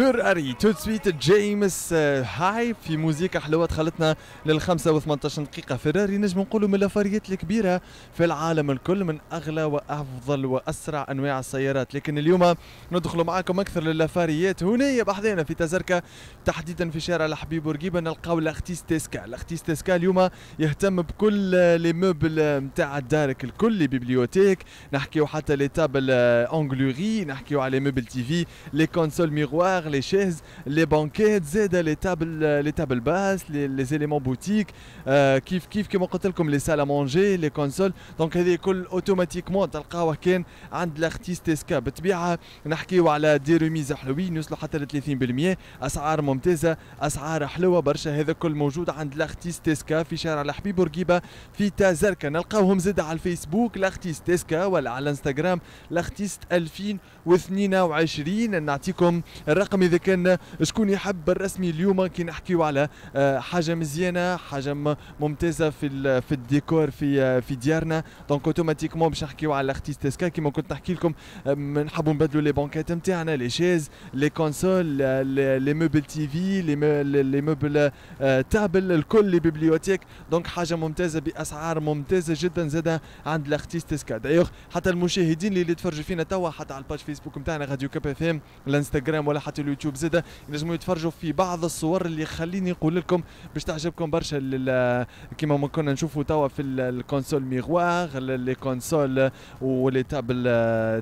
فير اري تو سويت جيمس هاي في موزيكا حلوه دخلتنا لل 5 و 18 دقيقه فيراري نجم نقولوا من الافاريات الكبيره في العالم الكل من اغلى وافضل واسرع انواع السيارات لكن اليوم ندخلوا معاكم اكثر للافاريات هنا بحذانا في تزركه تحديدا في شارع الحبيب بورقيبه نلقاو الاختيس تيسكا الاختيس تيسكا اليوم يهتم بكل لي موبل نتاع دارك الكل لي بيبليوتيك نحكيو حتى لي تابل آه، اونغلوري نحكيو على لي موبل تي في لي كونسول ميغوار لي شيز لي بانكيت زاد لي تابل لي تابل باس لي زيليمون بوتيك كيف كيف كما قلت لكم لي سالا مونجي لي كونسول دونك هذه كل اوتوماتيكمون تلقاوه كان عند لارتيست اسكا بالطبيعه نحكيو على دي روميز حلوين يوصلوا حتى ل 30% اسعار ممتازه اسعار حلوه برشا هذا كل موجود عند لارتيست اسكا في شارع الحبيب بورقيبه في تازركا نلقاوهم زاد على الفيسبوك لارتيست اسكا ولا على الانستغرام لارتيست 2022 نعطيكم الرقم المهم اذا كان شكون يحب الرسمي اليوم كي نحكيو على آه، حاجه مزيانه حاجه ممتازه في في الديكور في آه، في ديارنا دونك اوتوماتيكمون باش نحكيو على اختي تسكا كيما كنت نحكي لكم آه، نحبوا نبدلوا لي بانكات نتاعنا لي شيز لي كونسول لي موبل تي في لي موبل تابل الكل لي بيبليوتيك دونك حاجه ممتازه باسعار ممتازه جدا زاده عند لاختيس تسكا دايوغ حتى المشاهدين اللي يتفرجوا فينا توا حتى على الباج فيسبوك نتاعنا راديو كاب اف ام الانستغرام ولا حتى اليوتيوب زاده ينجموا يتفرجوا في بعض الصور اللي خليني نقول لكم باش تعجبكم برشا كيما ما كنا نشوفوا توا في الكونسول ميغواغ لي كونسول ولي تابل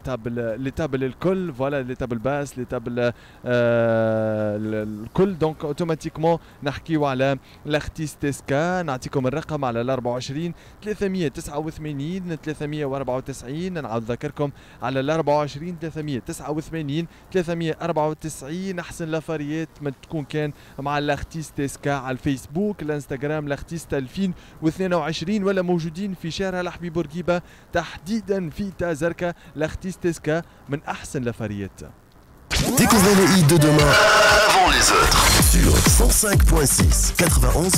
تابل لي تابل الكل فوالا لي تابل باس لي تابل آه، الكل دونك اوتوماتيكمون نحكيو على لاختيست اسكا نعطيكم الرقم على ال 24 389 394 نعاود نذكركم على ال 24 389 394 90 احسن لافاريات ما تكون كان مع لاختيستا سكا على الفيسبوك الانستغرام لاختيستا 2022 ولا موجودين في شارع الحبيب بورقيبه تحديدا في تازركا لاختيستا سكا من احسن لافاريات Découvrez les hits de demain avant les autres sur 105.6 91